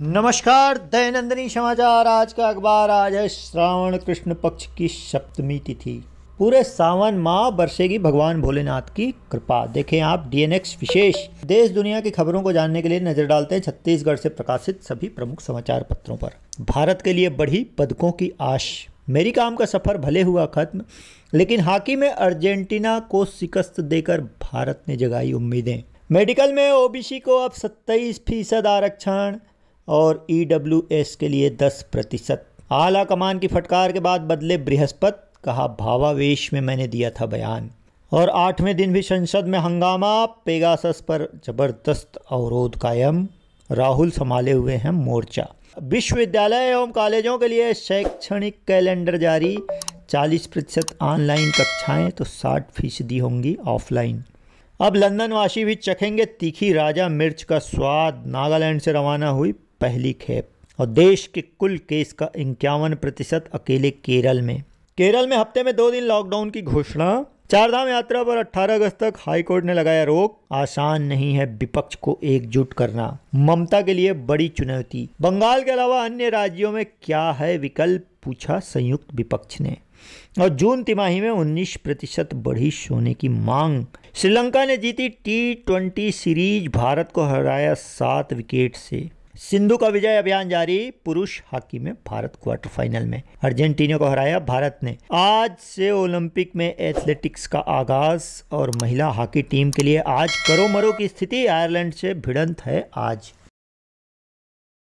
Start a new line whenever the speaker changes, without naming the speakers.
नमस्कार दयनंदिनी समाचार आज का अखबार आज है श्रावण कृष्ण पक्ष की सप्तमी तिथि पूरे सावन माह बरसेगी भगवान भोलेनाथ की कृपा देखें आप डीएनएक्स विशेष देश दुनिया की खबरों को जानने के लिए नजर डालते हैं छत्तीसगढ़ से प्रकाशित सभी प्रमुख समाचार पत्रों पर भारत के लिए बढ़ी पदकों की आश मेरी काम का सफर भले हुआ खत्म लेकिन हॉकी में अर्जेंटीना को शिकस्त देकर भारत ने जगाई उम्मीदें मेडिकल में ओबीसी को अब 27 फीसद आरक्षण और ई e के लिए दस प्रतिशत आला कमान की फटकार के बाद बदले बृहस्पत कहा भावावेश में मैंने दिया था बयान और आठवें दिन भी संसद में हंगामा पेगासस पर जबरदस्त अवरोध कायम राहुल संभाले हुए हैं मोर्चा विश्वविद्यालय एवं कॉलेजों के लिए शैक्षणिक कैलेंडर जारी 40 प्रतिशत ऑनलाइन कक्षाएं तो 60 फीसदी होंगी ऑफलाइन अब लंदनवासी भी चखेंगे तीखी राजा मिर्च का स्वाद नागालैंड से रवाना हुई पहली खेप और देश के कुल केस का इक्यावन प्रतिशत अकेले केरल में केरल में हफ्ते में दो दिन लॉकडाउन की घोषणा चारधाम यात्रा पर 18 अगस्त तक हाईकोर्ट ने लगाया रोक आसान नहीं है विपक्ष को एकजुट करना ममता के लिए बड़ी चुनौती बंगाल के अलावा अन्य राज्यों में क्या है विकल्प पूछा संयुक्त विपक्ष ने और जून तिमाही में 19 प्रतिशत बढ़ी सोने की मांग श्रीलंका ने जीती टी ट्वेंटी सीरीज भारत को हराया सात विकेट से सिंधु का विजय अभियान जारी पुरुष हॉकी में भारत क्वार्टर फाइनल में अर्जेंटीना को हराया भारत ने आज से ओलंपिक में एथलेटिक्स का आगाज और महिला हॉकी टीम के लिए आज करो मरो की स्थिति आयरलैंड से भिड़ंत है आज